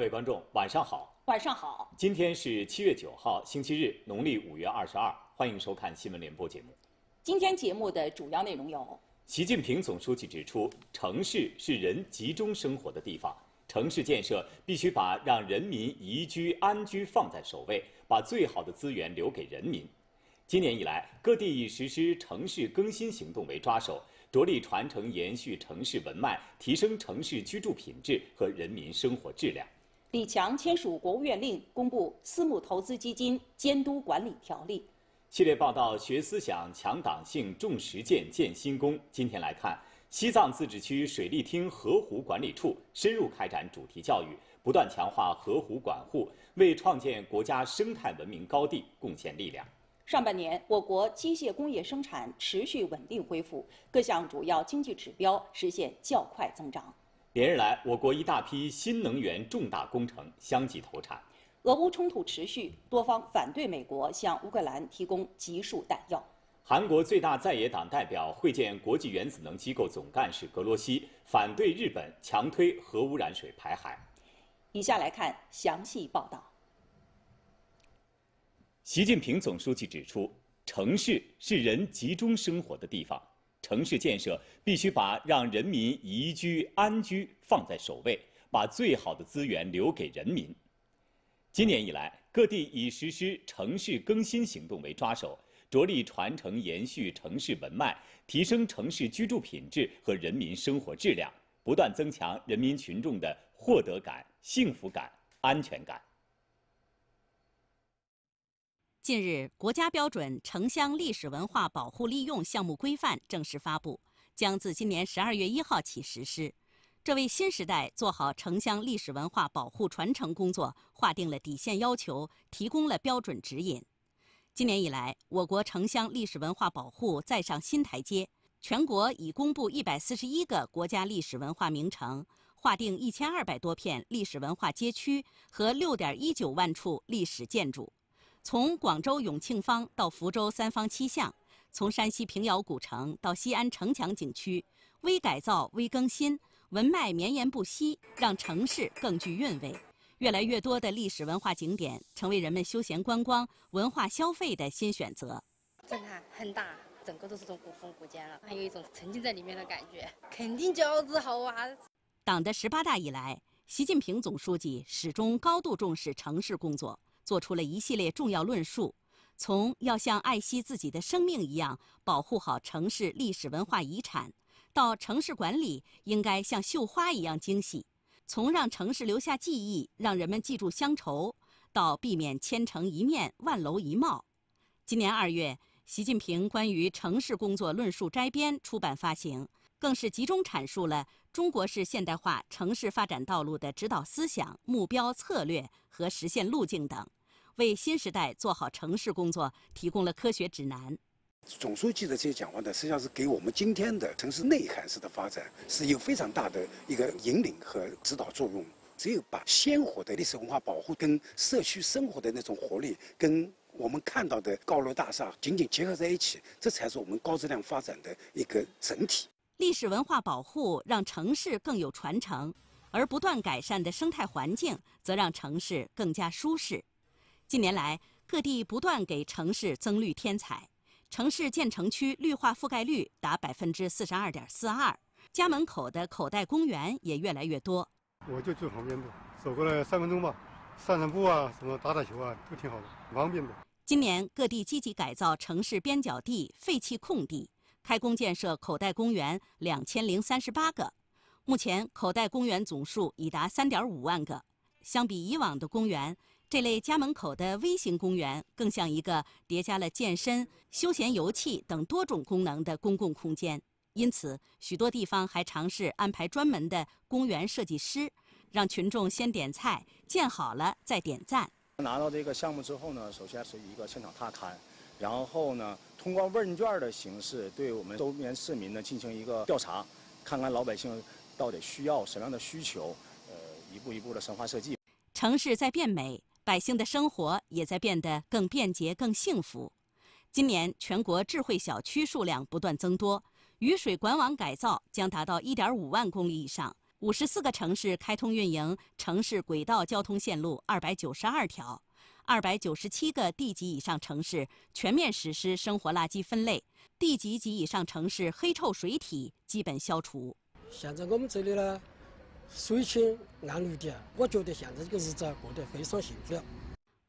各位观众，晚上好！晚上好！今天是七月九号，星期日，农历五月二十二。欢迎收看新闻联播节目。今天节目的主要内容有：习近平总书记指出，城市是人集中生活的地方，城市建设必须把让人民宜居安居放在首位，把最好的资源留给人民。今年以来，各地以实施城市更新行动为抓手，着力传承延续城市文脉，提升城市居住品质和人民生活质量。李强签署国务院令，公布《私募投资基金监督管理条例》。系列报道：学思想、强党性、重实践、建新功。今天来看，西藏自治区水利厅河湖管理处深入开展主题教育，不断强化河湖管护，为创建国家生态文明高地贡献力量。上半年，我国机械工业生产持续稳定恢复，各项主要经济指标实现较快增长。连日来，我国一大批新能源重大工程相继投产。俄乌冲突持续，多方反对美国向乌克兰提供集束弹药。韩国最大在野党代表会见国际原子能机构总干事格罗西，反对日本强推核污染水排海。以下来看详细报道。习近平总书记指出，城市是人集中生活的地方。城市建设必须把让人民宜居安居放在首位，把最好的资源留给人民。今年以来，各地以实施城市更新行动为抓手，着力传承延续城市文脉，提升城市居住品质和人民生活质量，不断增强人民群众的获得感、幸福感、安全感。近日，国家标准《城乡历史文化保护利用项目规范》正式发布，将自今年12月1号起实施。这为新时代做好城乡历史文化保护传承工作划定了底线要求，提供了标准指引。今年以来，我国城乡历史文化保护再上新台阶，全国已公布141个国家历史文化名城，划定1200多片历史文化街区和6.19万处历史建筑。从广州永庆坊到福州三坊七巷，从山西平遥古城到西安城墙景区，微改造、微更新，文脉绵延不息，让城市更具韵味。越来越多的历史文化景点成为人们休闲观光、文化消费的新选择。震撼很大，整个都是种古风古建了，还有一种沉浸在里面的感觉，肯定饺子好啊！党的十八大以来，习近平总书记始终高度重视城市工作。做出了一系列重要论述，从要像爱惜自己的生命一样保护好城市历史文化遗产，到城市管理应该像绣花一样精细，从让城市留下记忆，让人们记住乡愁，到避免千城一面、万楼一貌。今年二月，习近平关于城市工作论述摘编出版发行。更是集中阐述了中国式现代化城市发展道路的指导思想、目标、策略和实现路径等，为新时代做好城市工作提供了科学指南。总书记的这些讲话呢，实际上是给我们今天的城市内涵式的发展是有非常大的一个引领和指导作用。只有把鲜活的历史文化保护跟社区生活的那种活力，跟我们看到的高楼大厦紧紧结合在一起，这才是我们高质量发展的一个整体。历史文化保护让城市更有传承，而不断改善的生态环境则让城市更加舒适。近年来，各地不断给城市增绿添彩，城市建成区绿化覆盖率达百分之四十二点四二，家门口的口袋公园也越来越多。我就住旁边的，走过来三分钟吧，散散步啊，什么打打球啊，都挺好的，方便的。今年各地积极改造城市边角地、废弃空地。开工建设口袋公园两千零三十八个，目前口袋公园总数已达三点五万个。相比以往的公园，这类家门口的微型公园更像一个叠加了健身、休闲、游憩等多种功能的公共空间。因此，许多地方还尝试安排专门的公园设计师，让群众先点菜，建好了再点赞。拿到这个项目之后呢，首先是一个现场踏勘。然后呢，通过问卷的形式，对我们周边市民呢进行一个调查，看看老百姓到底需要什么样的需求，呃，一步一步的深化设计。城市在变美，百姓的生活也在变得更便捷、更幸福。今年全国智慧小区数量不断增多，雨水管网改造将达到1.5万公里以上，54个城市开通运营城市轨道交通线路292条。二百九十七个地级以上城市全面实施生活垃圾分类，地级及以上城市黑臭水体基本消除。现在我们这里呢，水清暗绿的，我觉得现在这个日子过得非常幸福。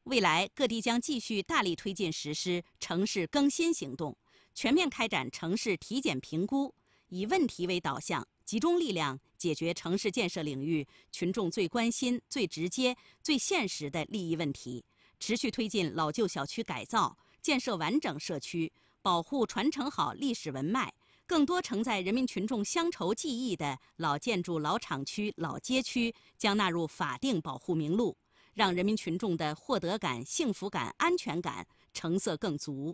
未来各地将继续大力推进实施城市更新行动，全面开展城市体检评估，以问题为导向，集中力量解决城市建设领域群众最关心、最直接、最现实的利益问题。持续推进老旧小区改造，建设完整社区，保护传承好历史文脉，更多承载人民群众乡愁记忆的老建筑、老厂区、老街区将纳入法定保护名录，让人民群众的获得感、幸福感、安全感成色更足。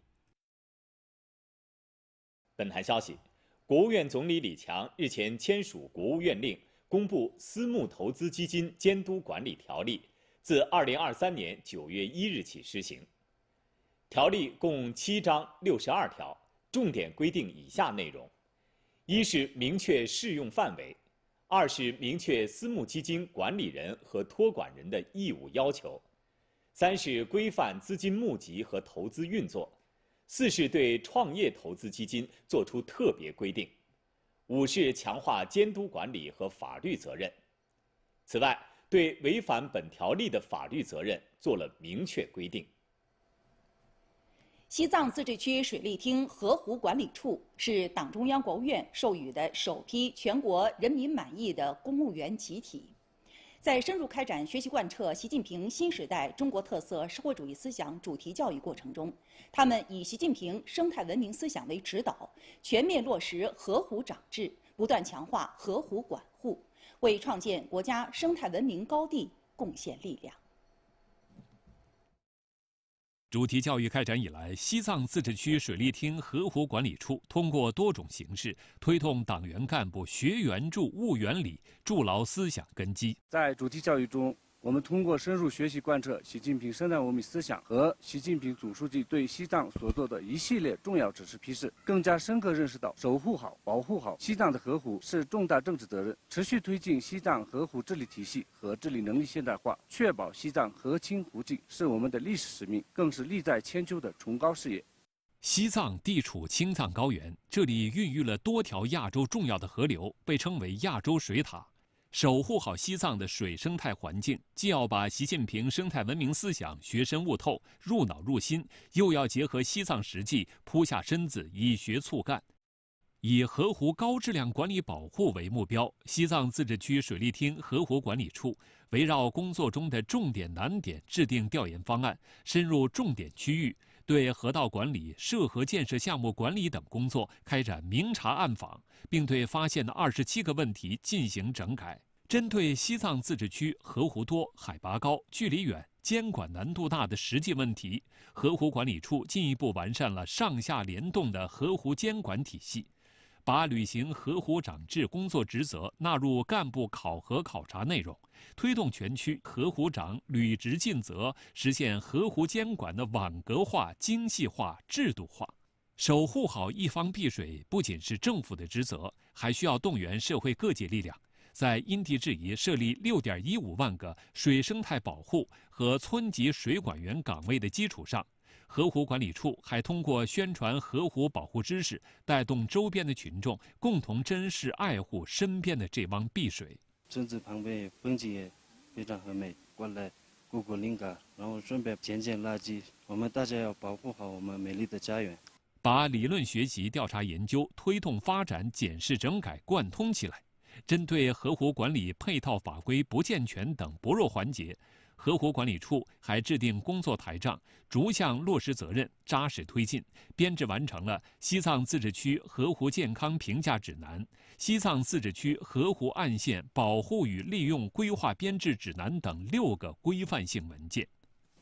本台消息：国务院总理李强日前签署国务院令，公布《私募投资基金监督管理条例》。自二零二三年九月一日起施行。条例共七章六十二条，重点规定以下内容：一是明确适用范围；二是明确私募基金管理人和托管人的义务要求；三是规范资金募集和投资运作；四是对创业投资基金作出特别规定；五是强化监督管理和法律责任。此外。对违反本条例的法律责任做了明确规定。西藏自治区水利厅河湖管理处是党中央、国务院授予的首批“全国人民满意的公务员集体”。在深入开展学习贯彻习近平新时代中国特色社会主义思想主题教育过程中，他们以习近平生态文明思想为指导，全面落实河湖长制，不断强化河湖管护。为创建国家生态文明高地贡献力量。主题教育开展以来，西藏自治区水利厅河湖管理处通过多种形式，推动党员干部学原著、悟原理，筑牢思想根基。在主题教育中。我们通过深入学习贯彻习近平生态文明思想和习近平总书记对西藏所做的一系列重要指示批示，更加深刻认识到，守护好、保护好西藏的河湖是重大政治责任。持续推进西藏河湖治理体系和治理能力现代化，确保西藏河清湖净，是我们的历史使命，更是利在千秋的崇高事业。西藏地处青藏高原，这里孕育了多条亚洲重要的河流，被称为“亚洲水塔”。守护好西藏的水生态环境，既要把习近平生态文明思想学深悟透、入脑入心，又要结合西藏实际，扑下身子以学促干。以河湖高质量管理保护为目标，西藏自治区水利厅河湖管理处围绕工作中的重点难点，制定调研方案，深入重点区域。对河道管理、涉河建设项目管理等工作开展明察暗访，并对发现的二十七个问题进行整改。针对西藏自治区河湖多、海拔高、距离远、监管难度大的实际问题，河湖管理处进一步完善了上下联动的河湖监管体系。把履行河湖长制工作职责纳入干部考核考察内容，推动全区河湖长履职尽责，实现河湖监管的网格化、精细化、制度化。守护好一方碧水，不仅是政府的职责，还需要动员社会各界力量。在因地制宜设立6.15万个水生态保护和村级水管员岗位的基础上。河湖管理处还通过宣传河湖保护知识，带动周边的群众共同珍视、爱护身边的这汪碧水。村子旁边风景也非常很美，过来过过灵感，然后顺便捡捡垃圾。我们大家要保护好我们美丽的家园。把理论学习、调查研究、推动发展、检视整改贯通起来。针对河湖管理配套法规不健全等薄弱环节。河湖管理处还制定工作台账，逐项落实责任，扎实推进，编制完成了《西藏自治区河湖健康评价指南》《西藏自治区河湖岸线保护与利用规划编制指南》等六个规范性文件。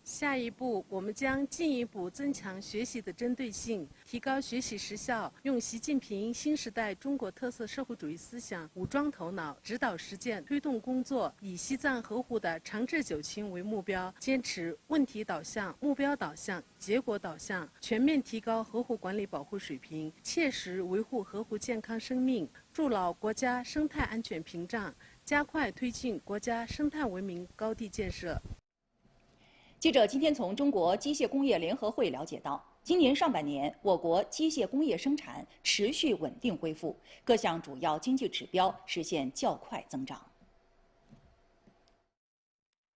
下一步，我们将进一步增强学习的针对性，提高学习实效，用习近平新时代中国特色社会主义思想武装头脑、指导实践、推动工作，以西藏河湖的长治久清为目标，坚持问题导向、目标导向、结果导向，全面提高河湖管理保护水平，切实维护河湖健康生命，筑牢国家生态安全屏障，加快推进国家生态文明高地建设。记者今天从中国机械工业联合会了解到，今年上半年我国机械工业生产持续稳定恢复，各项主要经济指标实现较快增长。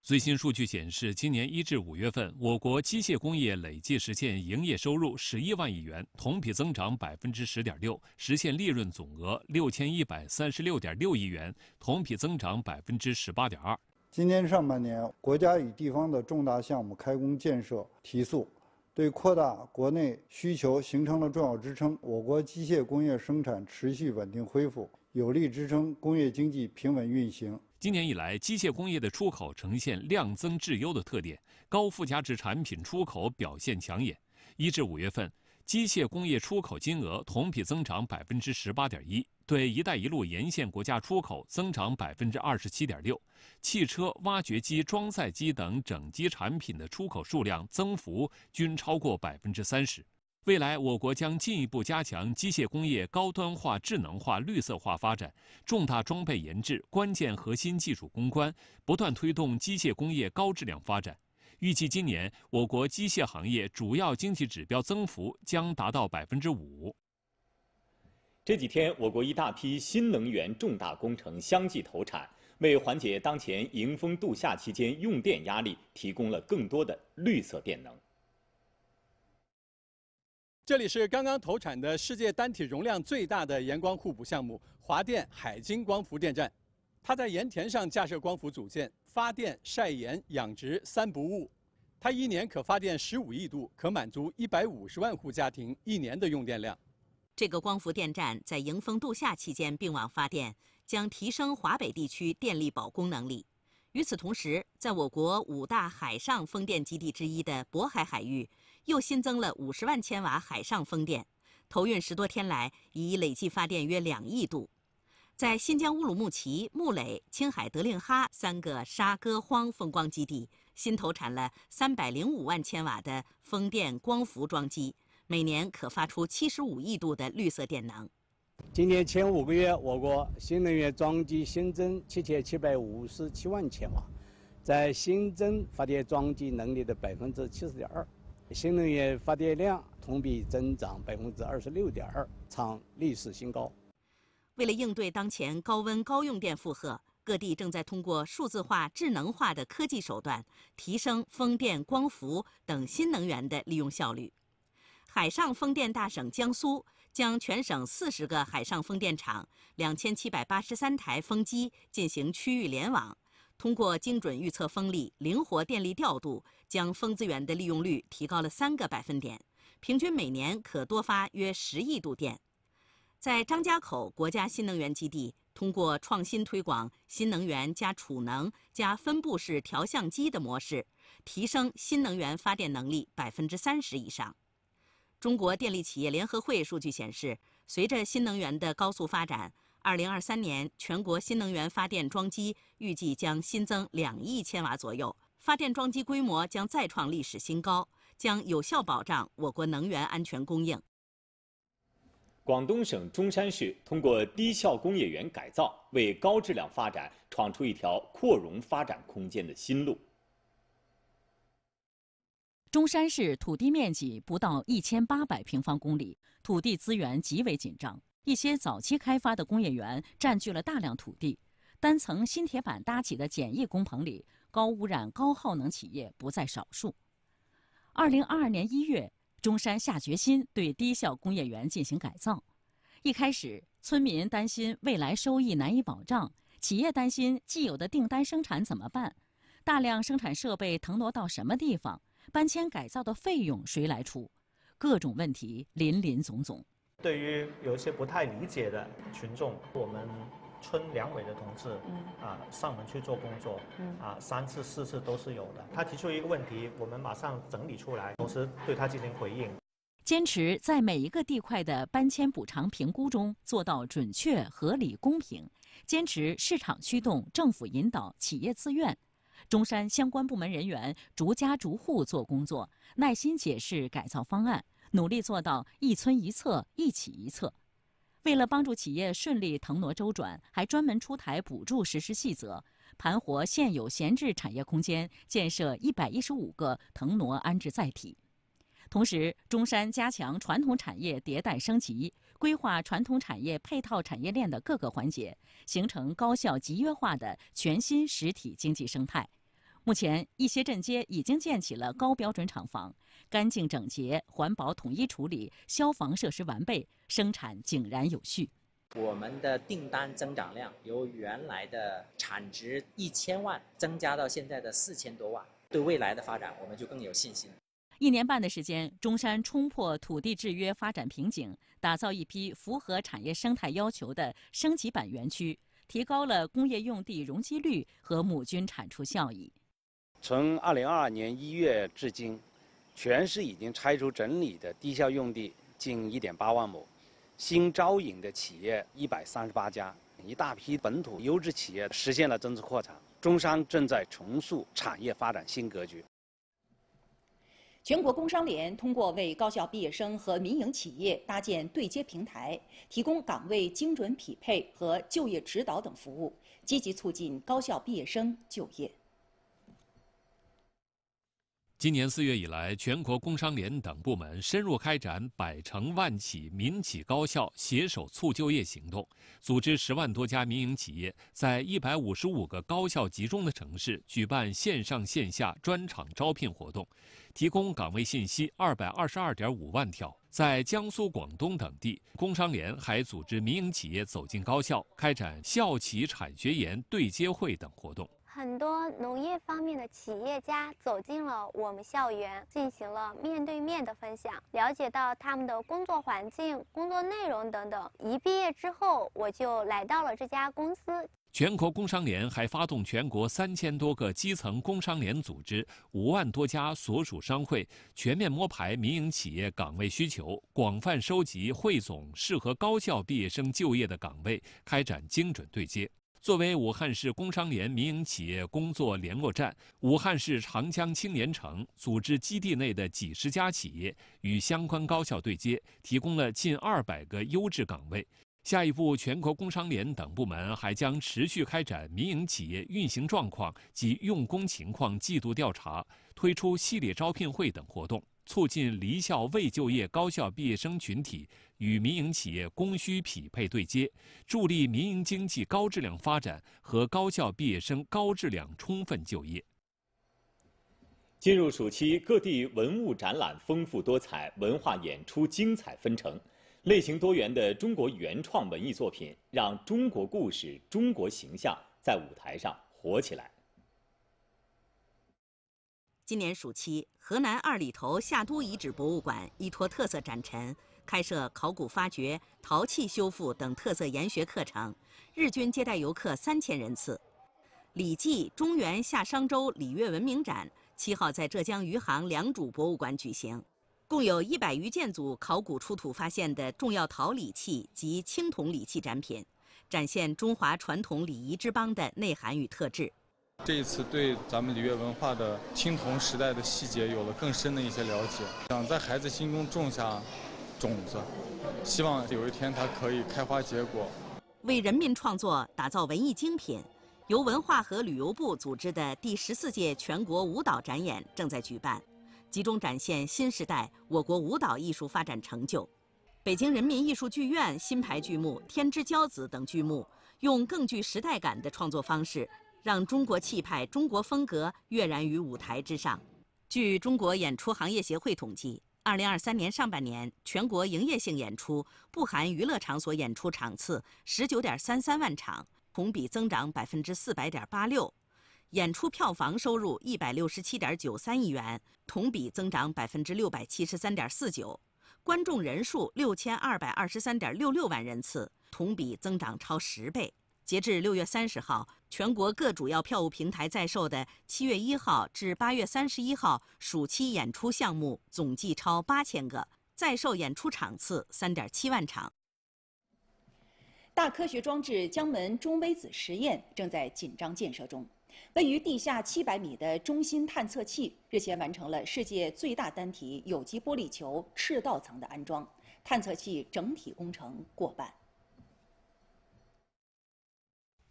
最新数据显示，今年一至五月份，我国机械工业累计实现营业收入十一万亿元，同比增长百分之十点六，实现利润总额六千一百三十六点六亿元，同比增长百分之十八点二。今年上半年，国家与地方的重大项目开工建设提速，对扩大国内需求形成了重要支撑。我国机械工业生产持续稳定恢复，有力支撑工业经济平稳运行。今年以来，机械工业的出口呈现量增质优的特点，高附加值产品出口表现抢眼。一至五月份。机械工业出口金额同比增长百分之十八点一，对“一带一路”沿线国家出口增长百分之二十七点六，汽车、挖掘机、装载机等整机产品的出口数量增幅均超过百分之三十。未来，我国将进一步加强机械工业高端化、智能化、绿色化发展，重大装备研制、关键核心技术攻关，不断推动机械工业高质量发展。预计今年我国机械行业主要经济指标增幅将达到百分之五。这几天，我国一大批新能源重大工程相继投产，为缓解当前迎峰度夏期间用电压力提供了更多的绿色电能。这里是刚刚投产的世界单体容量最大的盐光互补项目——华电海晶光伏电站，它在盐田上架设光伏组件。发电、晒盐、养殖三不误，它一年可发电十五亿度，可满足一百五十万户家庭一年的用电量。这个光伏电站在迎风度夏期间并网发电，将提升华北地区电力保供能力。与此同时，在我国五大海上风电基地之一的渤海海域，又新增了五十万千瓦海上风电，投运十多天来已累计发电约两亿度。在新疆乌鲁木齐、木垒、青海德令哈三个沙戈荒风光基地，新投产了三百零五万千瓦的风电光伏装机，每年可发出七十五亿度的绿色电能。今年前五个月，我国新能源装机新增七千七百五十七万千瓦，在新增发电装机能力的百分之七十点二。新能源发电量同比增长百分之二十六点二，创历史新高。为了应对当前高温高用电负荷，各地正在通过数字化、智能化的科技手段，提升风电、光伏等新能源的利用效率。海上风电大省江苏，将全省四十个海上风电场两千七百八十三台风机进行区域联网，通过精准预测风力、灵活电力调度，将风资源的利用率提高了三个百分点，平均每年可多发约十亿度电。在张家口国家新能源基地，通过创新推广“新能源加储能加分布式调相机”的模式，提升新能源发电能力百分之三十以上。中国电力企业联合会数据显示，随着新能源的高速发展，二零二三年全国新能源发电装机预计将新增两亿千瓦左右，发电装机规模将再创历史新高，将有效保障我国能源安全供应。广东省中山市通过低效工业园改造，为高质量发展闯出一条扩容发展空间的新路。中山市土地面积不到一千八百平方公里，土地资源极为紧张。一些早期开发的工业园占据了大量土地，单层新铁板搭起的简易工棚里，高污染、高耗能企业不在少数。二零二二年一月。中山下决心对低效工业园进行改造。一开始，村民担心未来收益难以保障，企业担心既有的订单生产怎么办，大量生产设备腾挪到什么地方，搬迁改造的费用谁来出，各种问题林林总总。对于有些不太理解的群众，我们。村两委的同志啊，上门去做工作，啊，三次四次都是有的。他提出一个问题，我们马上整理出来，同时对他进行回应。坚持在每一个地块的搬迁补偿评估中做到准确、合理、公平，坚持市场驱动、政府引导、企业自愿。中山相关部门人员逐家逐户做工作，耐心解释改造方案，努力做到一村一策、一起一策。为了帮助企业顺利腾挪周转，还专门出台补助实施细则，盘活现有闲置产业空间，建设一百一十五个腾挪安置载体。同时，中山加强传统产业迭代升级，规划传统产业配套产业链的各个环节，形成高效集约化的全新实体经济生态。目前，一些镇街已经建起了高标准厂房，干净整洁、环保统一处理，消防设施完备，生产井然有序。我们的订单增长量由原来的产值一千万，增加到现在的四千多万，对未来的发展，我们就更有信心。一年半的时间，中山冲破土地制约发展瓶颈，打造一批符合产业生态要求的升级版园区，提高了工业用地容积率和亩均产出效益。从二零二二年一月至今，全市已经拆除整理的低效用地近一点八万亩，新招引的企业一百三十八家，一大批本土优质企业实现了增资扩产，中山正在重塑产业发展新格局。全国工商联通过为高校毕业生和民营企业搭建对接平台，提供岗位精准匹配和就业指导等服务，积极促进高校毕业生就业。今年四月以来，全国工商联等部门深入开展“百城万企民企高校携手促就业”行动，组织十万多家民营企业在一百五十五个高校集中的城市举办线上线下专场招聘活动，提供岗位信息二百二十二点五万条。在江苏、广东等地，工商联还组织民营企业走进高校，开展校企产学研对接会等活动。很多农业方面的企业家走进了我们校园，进行了面对面的分享，了解到他们的工作环境、工作内容等等。一毕业之后，我就来到了这家公司。全国工商联还发动全国三千多个基层工商联组织、五万多家所属商会，全面摸排民营企业岗位需求，广泛收集汇总适合高校毕业生就业的岗位，开展精准对接。作为武汉市工商联民营企业工作联络站，武汉市长江青年城组织基地内的几十家企业与相关高校对接，提供了近二百个优质岗位。下一步，全国工商联等部门还将持续开展民营企业运行状况及用工情况季度调查，推出系列招聘会等活动。促进离校未就业高校毕业生群体与民营企业供需匹配对接，助力民营经济高质量发展和高校毕业生高质量充分就业。进入暑期，各地文物展览丰富多彩，文化演出精彩纷呈，类型多元的中国原创文艺作品让中国故事、中国形象在舞台上火起来。今年暑期。河南二里头夏都遗址博物馆依托特色展陈，开设考古发掘、陶器修复等特色研学课程，日均接待游客三千人次。《礼记》中原夏商周礼乐文明展七号在浙江余杭良渚博物馆举行，共有一百余件组考古出土发现的重要陶礼器及青铜礼器展品，展现中华传统礼仪之邦的内涵与特质。这一次对咱们礼乐文化的青铜时代的细节有了更深的一些了解，想在孩子心中种下种子，希望有一天它可以开花结果。为人民创作，打造文艺精品。由文化和旅游部组织的第十四届全国舞蹈展演正在举办，集中展现新时代我国舞蹈艺术发展成就。北京人民艺术剧院新排剧目《天之骄子》等剧目，用更具时代感的创作方式。让中国气派、中国风格跃然于舞台之上。据中国演出行业协会统计，二零二三年上半年，全国营业性演出（不含娱乐场所演出）场次十九点三三万场，同比增长百分之四百点八六；演出票房收入一百六十七点九三亿元，同比增长百分之六百七十三点四九；观众人数六千二百二十三点六六万人次，同比增长超十倍。截至六月三十号。全国各主要票务平台在售的七月一号至八月三十一号暑期演出项目总计超八千个，在售演出场次三点七万场。大科学装置江门中微子实验正在紧张建设中，位于地下七百米的中心探测器日前完成了世界最大单体有机玻璃球赤道层的安装，探测器整体工程过半。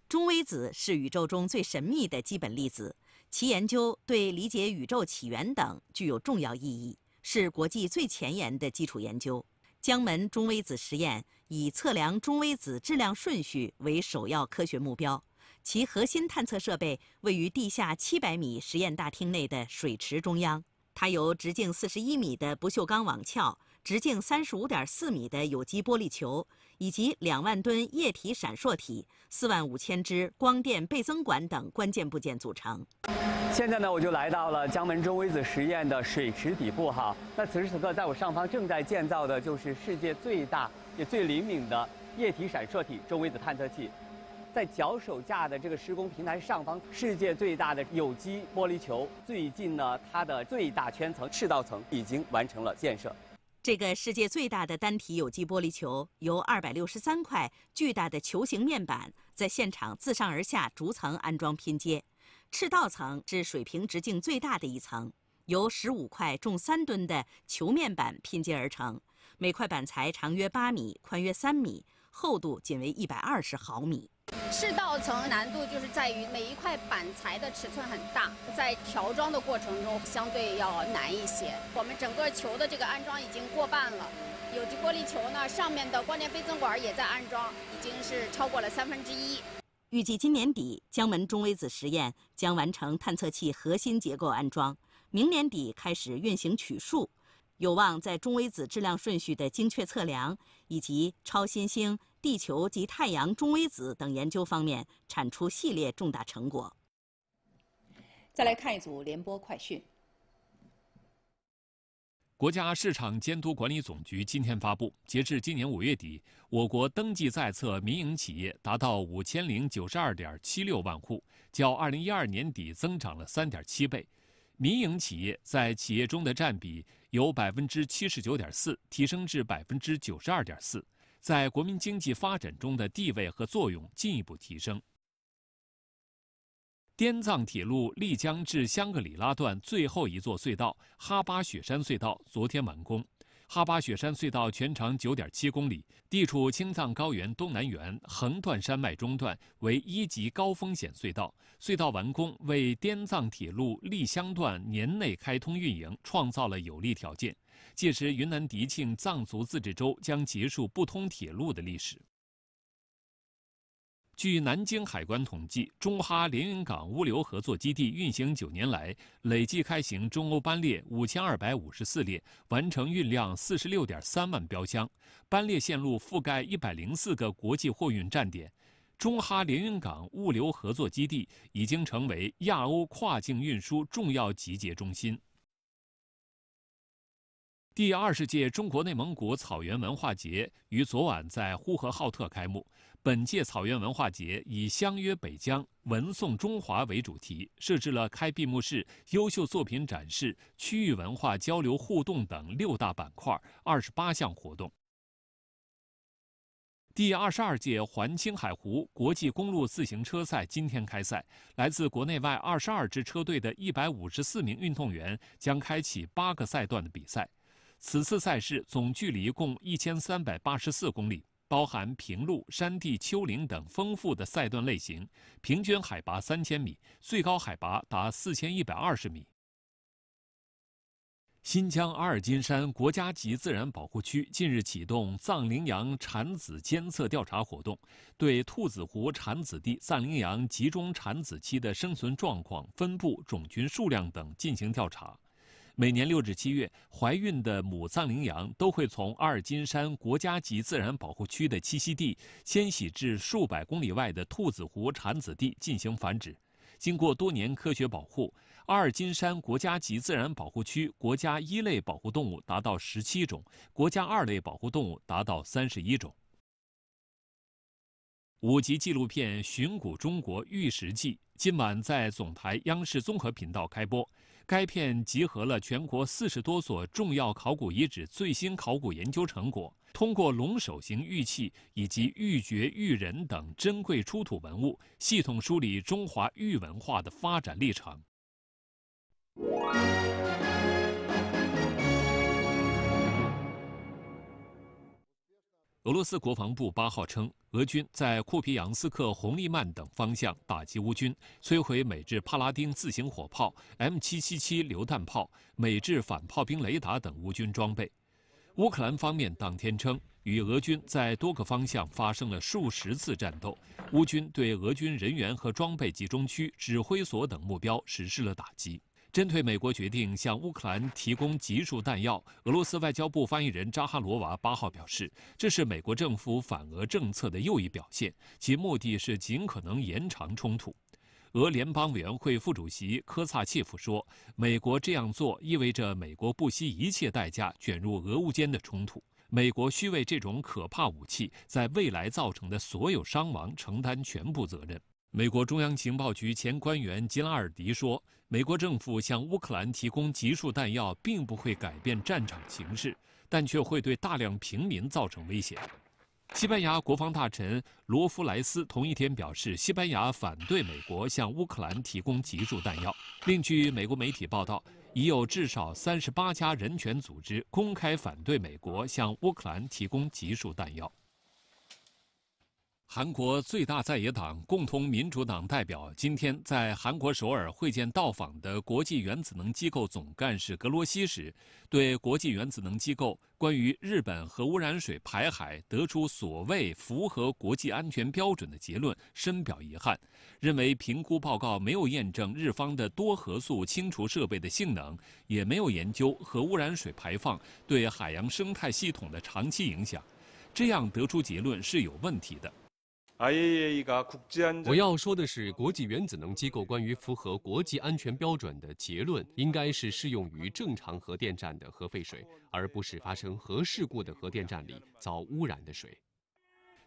中微子是宇宙中最神秘的基本粒子，其研究对理解宇宙起源等具有重要意义，是国际最前沿的基础研究。江门中微子实验以测量中微子质量顺序为首要科学目标，其核心探测设备位于地下七百米实验大厅内的水池中央。它由直径四十一米的不锈钢网壳、直径三十五点四米的有机玻璃球，以及两万吨液体闪烁体、四万五千只光电倍增管等关键部件组成。现在呢，我就来到了江门中微子实验的水池底部哈。那此时此刻，在我上方正在建造的就是世界最大、也最灵敏的液体闪烁体中微子探测器。在脚手架的这个施工平台上方，世界最大的有机玻璃球最近呢，它的最大圈层赤道层已经完成了建设。这个世界最大的单体有机玻璃球由二百六十三块巨大的球形面板在现场自上而下逐层安装拼接。赤道层是水平直径最大的一层，由十五块重三吨的球面板拼接而成。每块板材长约八米，宽约三米，厚度仅为一百二十毫米。赤道层难度就是在于每一块板材的尺寸很大，在调装的过程中相对要难一些。我们整个球的这个安装已经过半了，有机玻璃球呢上面的光电倍增管也在安装，已经是超过了三分之一。预计今年底江门中微子实验将完成探测器核心结构安装，明年底开始运行取数，有望在中微子质量顺序的精确测量以及超新星。地球及太阳中微子等研究方面产出系列重大成果。再来看一组联播快讯。国家市场监督管理总局今天发布，截至今年五月底，我国登记在册民营企业达到五千零九十二点七六万户，较二零一二年底增长了三点七倍，民营企业在企业中的占比由百分之七十九点四提升至百分之九十二点四。在国民经济发展中的地位和作用进一步提升。滇藏铁路丽江至香格里拉段最后一座隧道——哈巴雪山隧道，昨天完工。哈巴雪山隧道全长9.7公里，地处青藏高原东南缘横断山脉中段，为一级高风险隧道。隧道完工，为滇藏铁路丽香段年内开通运营创造了有利条件。届时，云南迪庆藏族自治州将结束不通铁路的历史。据南京海关统计，中哈连云港物流合作基地运行九年来，累计开行中欧班列五千二百五十四列，完成运量四十六点三万标箱，班列线路覆盖一百零四个国际货运站点。中哈连云港物流合作基地已经成为亚欧跨境运输重要集结中心。第二十届中国内蒙古草原文化节于昨晚在呼和浩特开幕。本届草原文化节以“相约北疆，文颂中华”为主题，设置了开闭幕式、优秀作品展示、区域文化交流互动等六大板块，二十八项活动。第二十二届环青海湖国际公路自行车赛今天开赛，来自国内外二十二支车队的一百五十四名运动员将开启八个赛段的比赛。此次赛事总距离共一千三百八十四公里，包含平路、山地、丘陵等丰富的赛段类型，平均海拔三千米，最高海拔达四千一百二十米。新疆阿尔金山国家级自然保护区近日启动藏羚羊产子监测调查活动，对兔子湖产子地藏羚羊集中产子期的生存状况、分布、种群数量等进行调查。每年六至七月，怀孕的母藏羚羊都会从阿尔金山国家级自然保护区的栖息地迁徙至数百公里外的兔子湖产子地进行繁殖。经过多年科学保护，阿尔金山国家级自然保护区国家一类保护动物达到十七种，国家二类保护动物达到三十一种。五集纪录片《寻古中国玉石记》今晚在总台央视综合频道开播。该片集合了全国四十多所重要考古遗址最新考古研究成果，通过龙首形玉器以及玉珏、玉人等珍贵出土文物，系统梳理中华玉文化的发展历程。俄罗斯国防部八号称，俄军在库皮扬斯克、红利曼等方向打击乌军，摧毁美制帕拉丁自行火炮、M777 榴弹炮、美制反炮兵雷达等乌军装备。乌克兰方面当天称，与俄军在多个方向发生了数十次战斗，乌军对俄军人员和装备集中区、指挥所等目标实施了打击。针对美国决定向乌克兰提供集束弹药，俄罗斯外交部发言人扎哈罗娃八号表示，这是美国政府反俄政策的又一表现，其目的是尽可能延长冲突。俄联邦委员会副主席科萨切夫说，美国这样做意味着美国不惜一切代价卷入俄乌间的冲突。美国需为这种可怕武器在未来造成的所有伤亡承担全部责任。美国中央情报局前官员吉拉尔迪说：“美国政府向乌克兰提供集束弹药，并不会改变战场形势，但却会对大量平民造成威胁。”西班牙国防大臣罗夫莱斯同一天表示，西班牙反对美国向乌克兰提供集束弹药。另据美国媒体报道，已有至少三十八家人权组织公开反对美国向乌克兰提供集束弹药。韩国最大在野党共同民主党代表今天在韩国首尔会见到访的国际原子能机构总干事格罗西时，对国际原子能机构关于日本核污染水排海得出所谓符合国际安全标准的结论深表遗憾，认为评估报告没有验证日方的多核素清除设备的性能，也没有研究核污染水排放对海洋生态系统的长期影响，这样得出结论是有问题的。我要说的是，国际原子能机构关于符合国际安全标准的结论，应该是适用于正常核电站的核废水，而不是发生核事故的核电站里遭污染的水。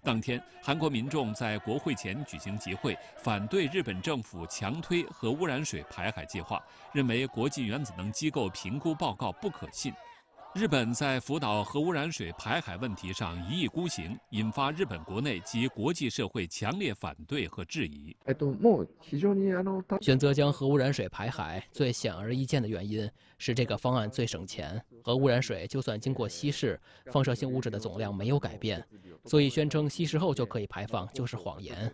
当天，韩国民众在国会前举行集会，反对日本政府强推核污染水排海计划，认为国际原子能机构评估报告不可信。日本在福岛核污染水排海问题上一意孤行，引发日本国内及国际社会强烈反对和质疑。选择将核污染水排海，最显而易见的原因是这个方案最省钱。核污染水就算经过稀释，放射性物质的总量没有改变，所以宣称稀释后就可以排放就是谎言。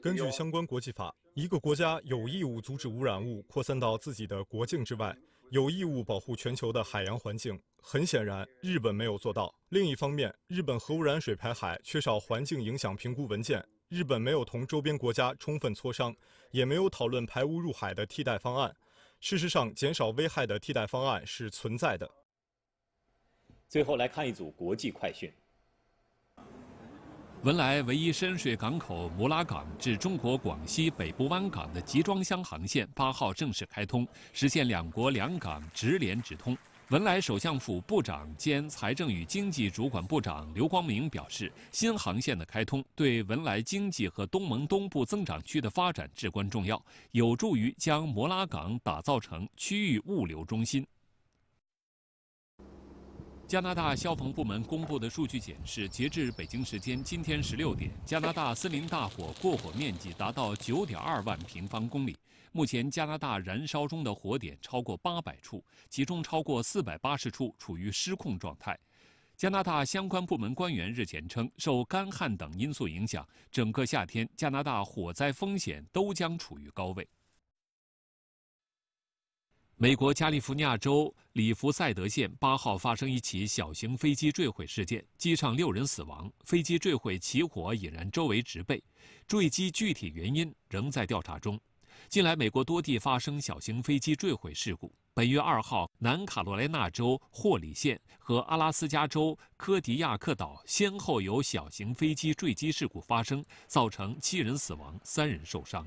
根据相关国际法，一个国家有义务阻止污染物扩散到自己的国境之外。有义务保护全球的海洋环境，很显然日本没有做到。另一方面，日本核污染水排海缺少环境影响评估文件，日本没有同周边国家充分磋商，也没有讨论排污入海的替代方案。事实上，减少危害的替代方案是存在的。最后来看一组国际快讯。文莱唯一深水港口摩拉港至中国广西北部湾港的集装箱航线八号正式开通，实现两国两港直连直通。文莱首相府部长兼财政与经济主管部长刘光明表示，新航线的开通对文莱经济和东盟东部增长区的发展至关重要，有助于将摩拉港打造成区域物流中心。加拿大消防部门公布的数据显示，截至北京时间今天16点，加拿大森林大火过火面积达到9.2万平方公里。目前，加拿大燃烧中的火点超过800处，其中超过480处处于失控状态。加拿大相关部门官员日前称，受干旱等因素影响，整个夏天加拿大火灾风险都将处于高位。美国加利福尼亚州里弗赛德县八号发生一起小型飞机坠毁事件，机上六人死亡。飞机坠毁起火，引燃周围植被。坠机具体原因仍在调查中。近来，美国多地发生小型飞机坠毁事故。本月二号，南卡罗来纳州霍里县和阿拉斯加州科迪亚克岛先后有小型飞机坠机事故发生，造成七人死亡，三人受伤。